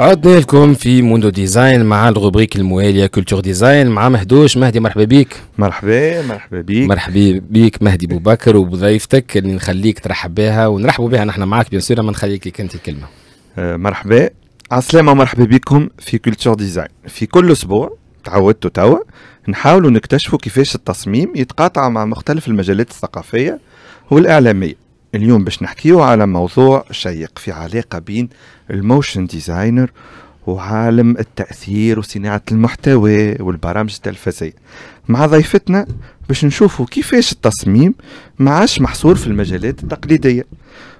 عدنا لكم في موندو ديزاين مع الروبريك المواليه كولتور ديزاين مع مهدوش مهدي مرحبا بيك مرحبا مرحبا بيك مرحبا بيك مهدي بكر وبضيفتك اللي نخليك ترحب بها ونرحبوا بها نحن معك بيان سور ما نخليك لك انت الكلمه آه، مرحبا عسلامة مرحبا بكم في كولتور ديزاين في كل اسبوع تعودتوا توا نحاولوا نكتشفوا كيفاش التصميم يتقاطع مع مختلف المجالات الثقافيه والاعلاميه اليوم باش نحكيو على موضوع شيق في علاقة بين الموشن ديزاينر وعالم التأثير وصناعة المحتوى والبرامج التلفزية مع ضيفتنا باش نشوفوا كيفاش التصميم ما عادش محصور في المجالات التقليدية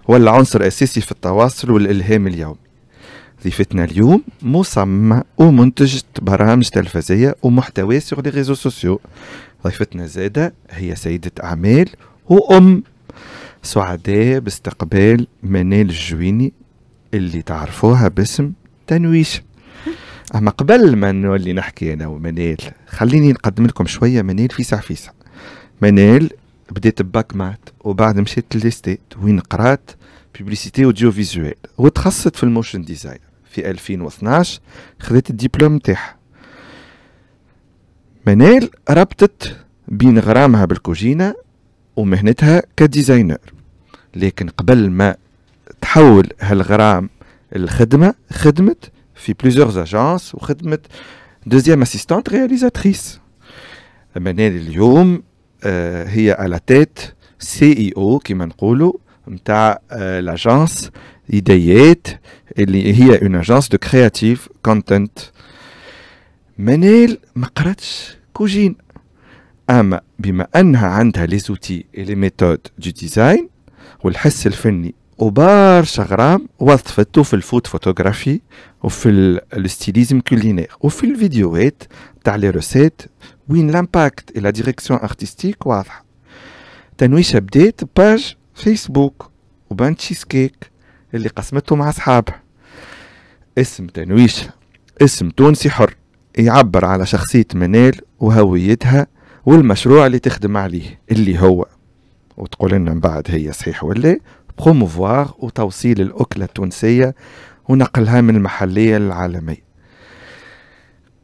ولا عنصر أساسي في التواصل والإلهام اليومي ضيفتنا اليوم مصممة ومنتجة برامج تلفزية ومحتوى سوغ لي ريزو سوسيو ضيفتنا زادة هي سيدة أعمال وأم سعداء باستقبال منال الجويني اللي تعرفوها باسم تنويش اما قبل ما نولي نحكي انا ومنال خليني نقدم لكم شويه منال فيسع فيسع منال بدات بباك مات وبعد مشيت لليستيت وين قرات بيبليسيتي اوديو فيزوال وتخصصت في الموشن ديزاين في 2012 خذت الدبلوم تاعها منال ربطت بين غرامها بالكوجينه ومهنتها كديزاينر لكن قبل ما تحول هالغرام الخدمة خدمت في بليزيور اجانس وخدمت دوزيام اسيستانت رياليزاتريس منال اليوم آه، هي على تيت سي اي او كيما نقولوا نتاع آه لاجونس ايديات اللي هي اون اجونس دو كرياتيف كونتنت منال ما قراتش كوجين اما بما انها عندها لي زوتي اي لي ميثود دو ديزاين والحس الفني وبرشا غرام وظفتو في الفوت فوتوغرافي وفي الستيليزم كولينير وفي الفيديوهات تاع لي روسيت وين لامباكت اي لا ديريكسيون ارتستيك واضحه تنويش بديت باج فيسبوك وبان تشيز كيك اللي قسمته مع اصحابها اسم تنويش اسم تونسي حر يعبر على شخصيه منال وهويتها والمشروع اللي تخدم عليه اللي هو وتقول لنا من بعد هي صحيح ولا بروموفوار وتوصيل الأكلة التونسية ونقلها من المحلية للعالمية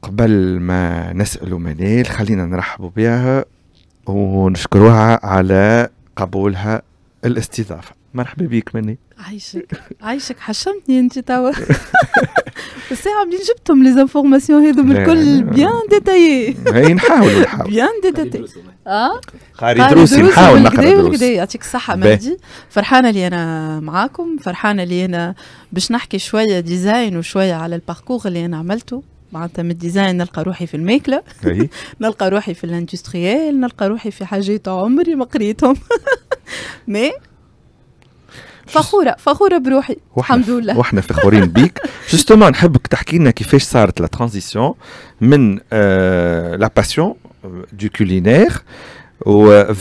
قبل ما نسأل منال خلينا نرحبوا بها ونشكروها على قبولها الاستضافة مرحبا بك مني عايشك عايشك حشمتني انت توا بس منين جبتهم لي زانفورماسيون هذو من الكل بيان ديتايي اي نحاول نحاول بيان ديتايي اه قاري دروسي نحاول نقرا روسي يعطيك الصحه مهدي فرحانه اللي انا معاكم فرحانه اللي انا باش نحكي شويه ديزاين وشويه على الباركور اللي انا عملته معناتها من الديزاين نلقى روحي في الماكله نلقى روحي في الاندستريال نلقى روحي في حاجات عمري ما قريتهم مي فخوره فخوره بروحي الحمد لله واحنا فخورين بيك جوستومون نحبك تحكي لنا كيفاش صارت لا ترانزيسيون من لا باسيون دو كولينير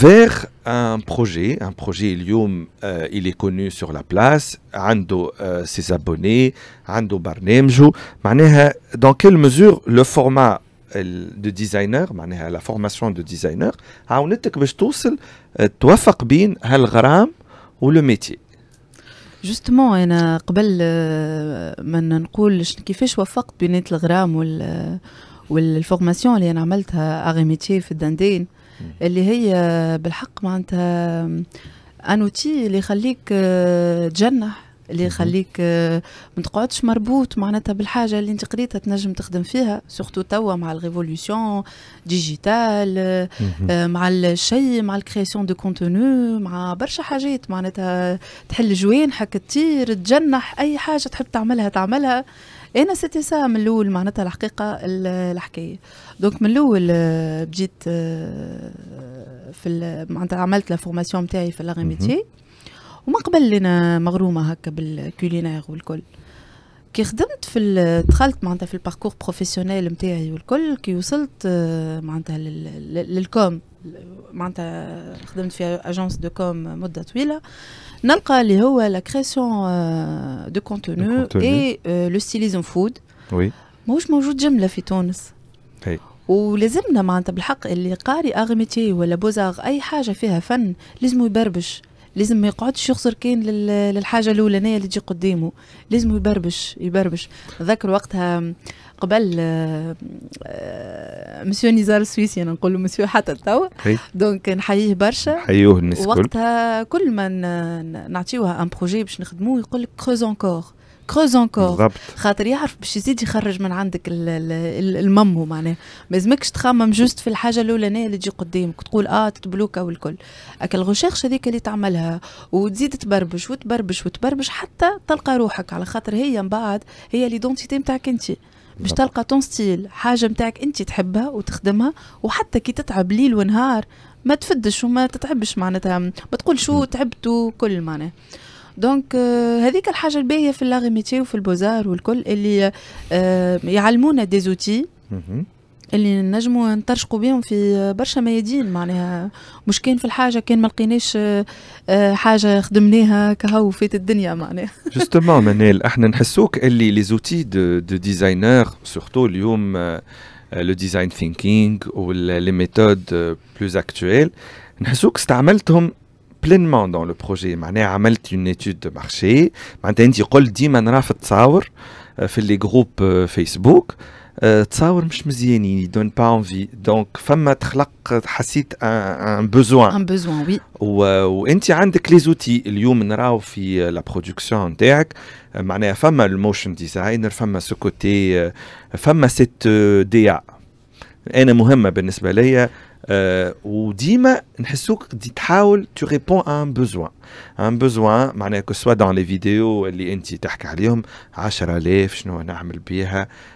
vers un projet, un projet Ilium, euh, il est connu sur la place, عنده euh, ses عنده برنامجه, معناها dans quelle mesure le format euh, de designer معناها لا فورماسيون دو ديزاينر عاونتك باش توصل توفق بين هالغرام ولو le جوستمون انا قبل آه، ما نقول كيفاش وفقت بين الغرام وال والفورماسيون اللي انا عملتها اغيميتي في الدندين اللي هي آه، بالحق معناتها ان اوتي اللي يخليك آه، تجنح اللي يخليك آه، ما تقعدش مربوط معناتها بالحاجه اللي انت قريتها تنجم تخدم فيها سورتو توا مع الريفولوسيون ديجيتال آه، مع الشيء مع الكرياسيون دو كونتوني مع برشا حاجات معناتها تحل جوانحك تطير تجنح اي حاجه تحب تعملها تعملها انا سيتي سا من الاول معناتها الحقيقه الحكايه دونك من الاول آه، بديت في معناتها عملت لا فورماسيون نتاعي في لاغي ميتي وما قبل لنا مغرومه هكا بالكولينير والكل كي خدمت في دخلت معناتها في الباركور بروفيسيونيل نتاعي والكل كي وصلت آه، معناتها للكوم معناتها خدمت في اجونس دو كوم مده طويله نلقى اللي هو لا كريسيون دو كونتوني اي لو ستيليزم فود وي ماهوش موجود جمله في تونس هي. ولازمنا معناتها بالحق اللي قاري اغميتي ولا بوزاغ اي حاجه فيها فن لازم يبربش لازم ما يقعدش يخسر كان للحاجه الاولانيه اللي تجي قدامه لازم يبربش يبربش ذكر وقتها قبل آه، آه، مسيو نزار السويسي انا نقول مسيو حتى توا دونك نحييه برشا حيوه الناس وقتها كل ما نعطيوها ان بروجي باش نخدموه يقول لك كروز انكور كروز انكور خاطر يعرف باش يزيد يخرج من عندك الممو معناه ما يلزمكش تخمم جوست في الحاجه الاولانيه اللي تجي قدامك تقول اه تتبلوكا والكل اكل الغوشيرش هذيك اللي تعملها وتزيد تبربش وتبربش وتبربش حتى تلقى روحك على خاطر هي من بعد هي ليدونتيتي نتاعك انت باش نعم. تلقى تون ستيل حاجه نتاعك انت تحبها وتخدمها وحتى كي تتعب ليل ونهار ما تفدش وما تتعبش معناتها ما تقول شو نعم. تعبت وكل معناها دونك آه، هذيك الحاجه الباهيه في لاغي ميتي وفي البوزار والكل اللي آه، يعلمونا دي زوتي اللي نجموا نترشقوا بهم في آه، برشا ميادين معناها مش كان في الحاجه كان ما لقيناش حاجه خدمناها كهو فات الدنيا معناها جوستومون منال احنا نحسوك اللي لي زوتي دو ديزاينر سورتو اليوم لو ديزاين ثينكينغ ولي ميثود بلوز اكتويل نحسوك استعملتهم pleinement dans le projet. a Maintenant, une étude de marché. Maintenant, il dit dit maintenant fait euh, les groupes euh, Facebook. Euh, Tsaour mshmziyani, il donne pas envie. Donc, femme matrlaq hasit un besoin. Un besoin, oui. Ou, ou, enti عندك les outils. اليوم نراو في la production تاعك. Maintenant, femme le motion designer, femme ce côté, femme cette DA. Et un mohamma, بالنسبة ليا, euh, ou ou dima nhasouk dit tu réponds à un besoin un besoin que soit dans les vidéos les entités 10000 a biha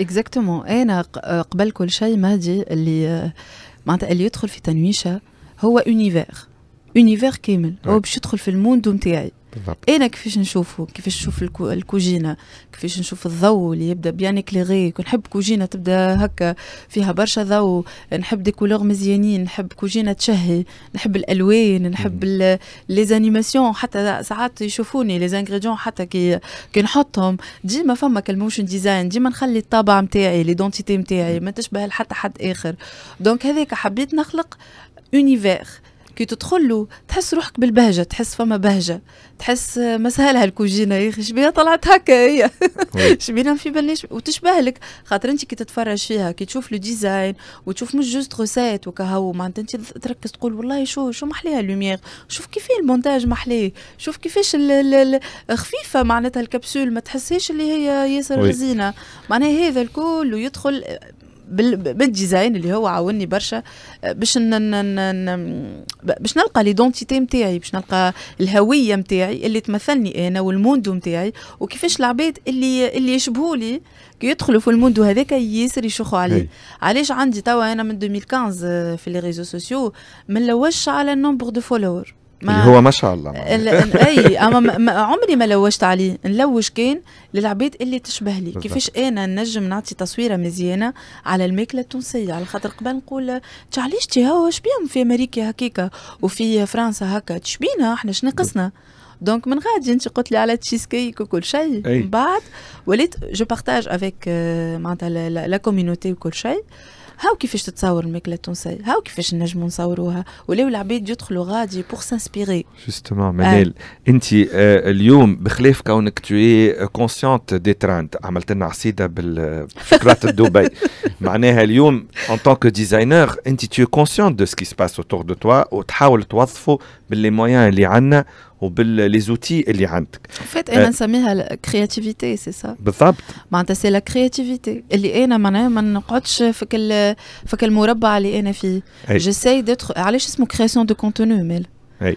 اكزاكتومون انا آه، قبل كل شيء مهدي اللي آه، معناتها اللي يدخل في تنويشه هو اونيفير اونيفير كامل هو باش يدخل في الموند نتاعي بالضبط. إيه، انا كيفاش نشوفه كيفاش نشوف الكوجينه كيفاش نشوف الضوء اللي يبدا بيان اكليغي نحب كوجينه تبدا هكا فيها برشا ضوء نحب دي كولور مزيانين نحب كوجينه تشهي نحب الالوان نحب لي زانيماسيون حتى ساعات يشوفوني لي زانغريديون حتى كي كي نحطهم ديما فما كالموشن ديزاين ديما نخلي الطابع نتاعي ليدونتيتي نتاعي ما تشبه لحتى حد اخر دونك هذيك حبيت نخلق اونيفير كي تدخل له تحس روحك بالبهجه تحس فما بهجه تحس ما سهلها الكوجينه يا اخي شبيها طلعت هكا هي شبيها في بلاش وتشبه لك خاطر انت كي تتفرج فيها كي تشوف لو ديزاين وتشوف مش جوست غوسات وكهو معناتها انت تركز تقول والله شو شو محليها لوميير شوف كيف المونتاج محليه شوف كيفاش خفيفه معناتها الكبسول ما تحسهاش اللي هي ياسر غزينه معناها هذا الكل ويدخل بالديزاين اللي هو عاوني برشا آه، باش باش نلقى ليدونتيتي نتاعي باش نلقى الهويه نتاعي اللي تمثلني انا والموندو نتاعي وكيفاش العباد اللي اللي يشبهوا لي كي يدخلوا في الموندو هذاك ياسر يشوخوا عليه علاش عندي توا انا من 2015 آه، في لي ريزو سوسيو ما نلوجش على النومبر دو فولور ما هو ما شاء الله اي اما ما عمري ما لوجت عليه نلوج كان للعباد اللي تشبه لي كيفاش انا نجم نعطي تصويره مزيانه على الماكله التونسيه على خاطر قبل نقول تعليش تي هو شبيهم في امريكا هكاكا وفي فرنسا هكا تشبينا احنا شنو ناقصنا دونك من غادي انت قلت لي على تشيز كيك وكل شيء من بعد وليت جو بارتاج افيك euh, معناتها لا كوميونيتي وكل شيء هاو كيفاش تتصور الماكله التونسيه هاو كيفاش نجموا نصوروها ولو العباد يدخلوا غادي بور سانسبيري جوستومون منال انت آه، اليوم بخلاف كونك توي كونسيونت دي تراند عملت لنا عصيده بالفكرات دبي معناها اليوم ان طونك ديزاينر انت توي كونسيونت دو سكي سباس اوتور دو توا وتحاول توظفه باللي مويان اللي عندنا وباللي زوتي اللي عندك فات انا نسميها كرياتيفيتي سي سا بالضبط معناتها سي لا كرياتيفيتي اللي انا معناها ما نقعدش فيك فيك المربع اللي انا فيه جيساي دتر علاش اسمه كرياسيون دو كونتوني مال اي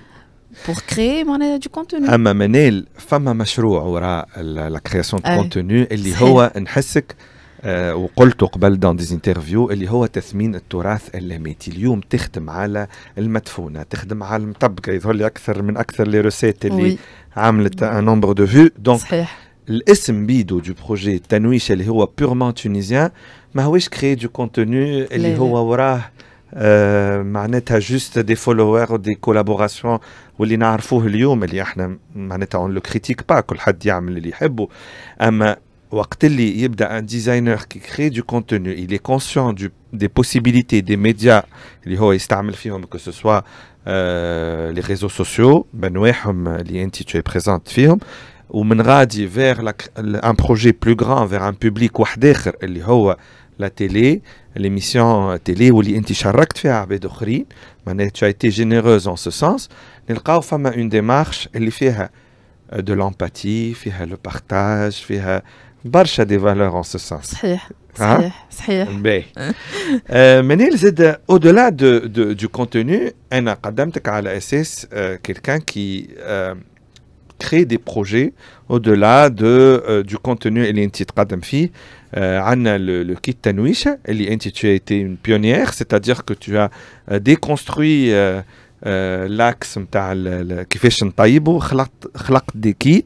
بور كري معناها دو كونتوني اما منال فما مشروع وراء لا كرياسيون دو كونتوني اللي هو نحسك وقلت آه، وقلته قبل دون ديز انترفيو اللي هو تثمين التراث اللاميتي اليوم تخدم على المدفونه تخدم على المطبقه يظهر لي اكثر من اكثر لي روسيت اللي oui. عملت ان نومبر دو فيو دونك صحيح الاسم بيدو دو بروجي التنويش اللي هو بيرمون تونيزيان ما هوش كري دو كونتوني اللي هو وراه آه، معناتها جوست دي فولوور ودي كولابوراسيون واللي نعرفوه اليوم اللي احنا معناتها اون لو كريتيك با كل حد يعمل اللي يحبه اما un designer qui crée du contenu, il est conscient des possibilités des médias, que ce soit euh, les réseaux sociaux, ben tu es présente, ou Menradi vers un projet plus grand, vers un public, la télé, l'émission télé, ou tu as été généreuse en ce sens, il y a une démarche euh، de l'empathie, le partage, il a des de valeurs en ce sens. C'est vrai, c'est vrai. Mais au-delà du contenu, j'ai proposé à la quelqu'un qui crée des projets au-delà du contenu que tu as proposé. On a le kit Tanwisha où tu as été une pionnière, c'est-à-dire que tu as déconstruit l'axe de la kifishan tayyibou, tu des kits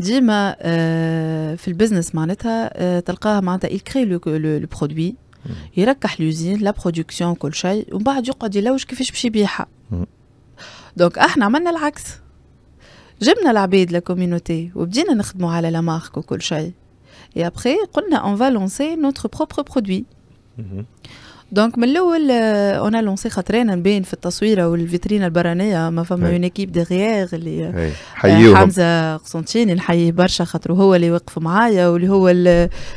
ديما آه، في البزنس معناتها آه، تلقاها معناتها يكري لو برودوي يركح لوزين لا برودكسيون كل شيء ومن بعد يقعد يلوج كيفاش باش يبيعها دونك احنا عملنا العكس جبنا العبيد لكوميونيتي وبدينا نخدموا على لا مارك وكل شيء يا ابخي قلنا اون فالونسي نوتر بروبر برودوي دونك من الاول اون آه، لونسي خاطرين نبين في التصويره والفيترينا البرانيه ما فما اون ايكيب دغيغ اللي آه، حيوهم. حمزه قسنطيني نحييه برشا خاطر هو اللي وقف معايا واللي هو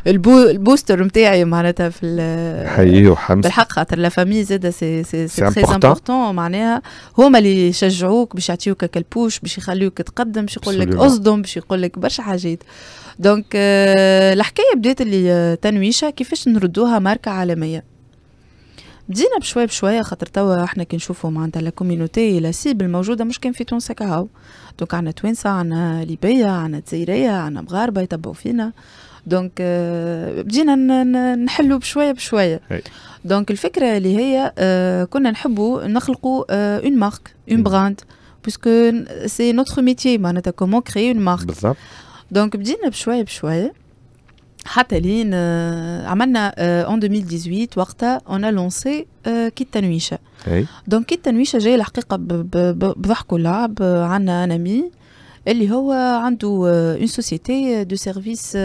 البو البوستر نتاعي معناتها في حييه حمزه بالحق خاطر لا فامي زاد سي سي سي تري امبورتون معناها هما اللي يشجعوك باش يعطيوك كالبوش باش يخليوك تقدم باش يقول لك اصدم باش يقول لك برشا حاجات دونك آه، الحكايه بدات اللي تنويشه كيفاش نردوها ماركه عالميه بدينا بشوي بشوية خاطر توا احنا كي نشوفوا معناتها لا كوميونيتي لا سيبل الموجودة مش كان في تونس هكاهو دونك عندنا توانسة عندنا ليبية عندنا جزائرية عندنا مغاربة يتبعوا فينا دونك آه، بدينا نحلوا بشويه بشويه دونك الفكره اللي هي آه، كنا نحبوا نخلقوا اون مارك اون براند باسكو سي نوتر ميتي معناتها كومون كري اون مارك بالضبط دونك بدينا بشويه بشويه حتى لين آه، عملنا اون آه، 2018 وقتها اون لونسي كيت تنويشه دونك كيت تنويشه جايه الحقيقه بضحك ولعب آه، عندنا ان اللي هو عنده اون سوسيتي دو سيرفيس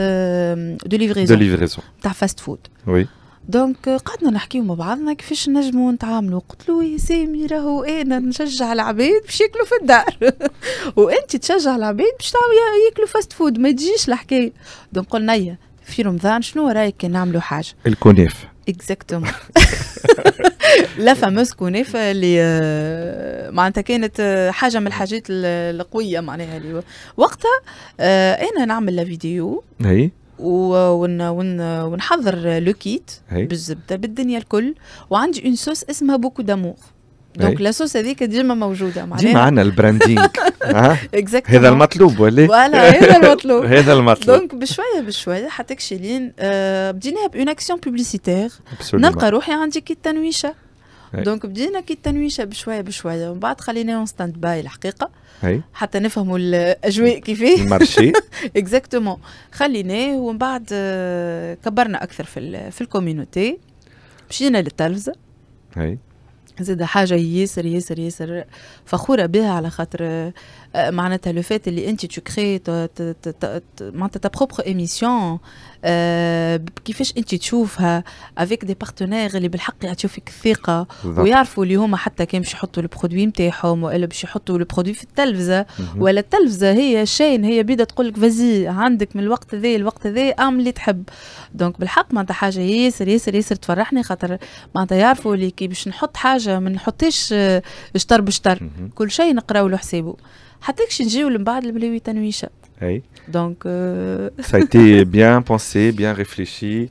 دو ليفريزون دو ليفريزون تاع فاست فود وي دونك قعدنا نحكيو مع بعضنا كيفاش نجمو نتعاملوا قلت له يا سامي راهو انا إيه، نشجع العباد باش ياكلوا في الدار وانت تشجع العباد باش ياكلوا فاست فود ما تجيش الحكايه دونك قلنا إيه. في رمضان شنو رايك نعملوا حاجه الكنافه اكزاكتومون لا فاموس كنافه اللي آه، معناتها كانت آه، حاجه من الحاجات القويه معناها اللي وقتها آه، انا نعمل لا فيديو هي ون ون ونحضر لو كيت بالزبده بالدنيا الكل وعندي اون سوس اسمها بوكو دامور دونك لا سوس هذيك ديما موجوده معناها ديما عندنا البراندينغ هذا المطلوب ولا هذا المطلوب هذا المطلوب دونك بشويه بشويه حتى كشيلين بديناها بون اكسيون بوبليسيتير نلقى روحي عندي كي التنويشه دونك بدينا كي التنويشه بشويه بشويه ومن بعد خليناهم ستاند باي الحقيقه حتى نفهموا الاجواء كيفاه المارشي اكزاكتومون خليناه ومن بعد كبرنا اكثر في في الكوميونيتي مشينا للتلفزه زاد حاجة ياسر ياسر ياسر فخورة بها على خاطر معناتها لو فات اللي انت تو كري معناتها تا بروبر ايميسيون كيفاش انت تشوفها افيك دي بارتنير اللي بالحق يعطيو فيك الثقه ويعرفوا اللي هما حتى كان باش يحطوا البرودوي نتاعهم ولا باش يحطوا البرودوي في التلفزه ولا التلفزه هي شين هي بيدا تقول لك فازي عندك من الوقت ذي الوقت ذي اعمل اللي تحب دونك بالحق معناتها حاجه ياسر ياسر ياسر تفرحني خاطر معناتها يعرفوا اللي كي باش نحط حاجه ما نحطيش شطر بشطر كل شيء نقراو له حسابه Donc. Euh, Ça a été bien pensé, bien réfléchi.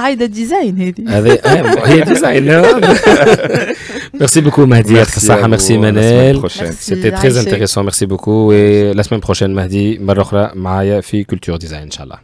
قاعده ديزاين هذه هذه آه، هي ديزاين ميرسي بوكو مهدي يعطيك الصحه ميرسي منال سيتي تري انتريسون ميرسي بوكو و لا سيمين بروشين مهدي مره اخرى معايا في كولتور ديزاين ان شاء الله